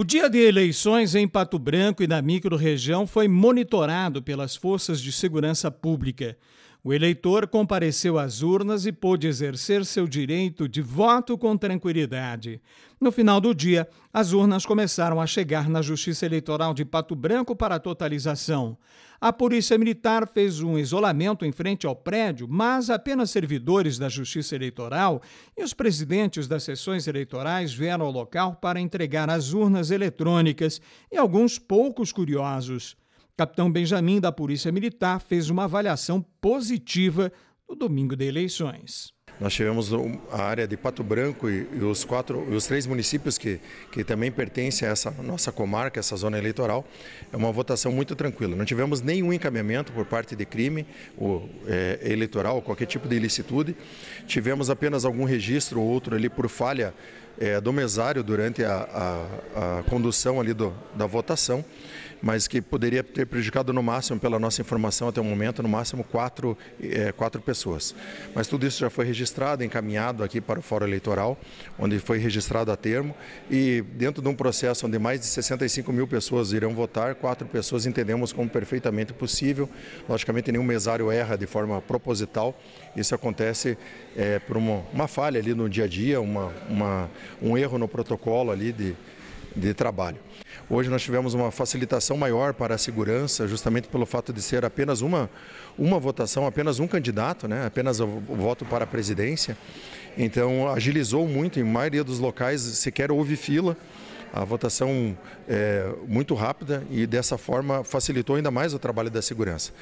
O dia de eleições em Pato Branco e na micro-região foi monitorado pelas forças de segurança pública. O eleitor compareceu às urnas e pôde exercer seu direito de voto com tranquilidade. No final do dia, as urnas começaram a chegar na Justiça Eleitoral de Pato Branco para totalização. A Polícia Militar fez um isolamento em frente ao prédio, mas apenas servidores da Justiça Eleitoral e os presidentes das sessões eleitorais vieram ao local para entregar as urnas eletrônicas e alguns poucos curiosos. Capitão Benjamin, da Polícia Militar, fez uma avaliação positiva no domingo de eleições. Nós tivemos a área de Pato Branco e, e os, quatro, os três municípios que, que também pertencem a essa nossa comarca, essa zona eleitoral, é uma votação muito tranquila. Não tivemos nenhum encaminhamento por parte de crime ou, é, eleitoral, qualquer tipo de ilicitude. Tivemos apenas algum registro ou outro ali por falha é, do mesário durante a, a, a condução ali do, da votação, mas que poderia ter prejudicado no máximo, pela nossa informação até o momento, no máximo quatro, é, quatro pessoas. Mas tudo isso já foi registrado, encaminhado aqui para o Fórum Eleitoral, onde foi registrado a termo, e dentro de um processo onde mais de 65 mil pessoas irão votar, quatro pessoas entendemos como perfeitamente possível. Logicamente, nenhum mesário erra de forma proposital, isso acontece é, por uma, uma falha ali no dia a dia, uma, uma um erro no protocolo ali de, de trabalho. Hoje nós tivemos uma facilitação maior para a segurança, justamente pelo fato de ser apenas uma, uma votação, apenas um candidato, né? apenas o voto para a presidência. Então agilizou muito, em maioria dos locais sequer houve fila, a votação é muito rápida e dessa forma facilitou ainda mais o trabalho da segurança.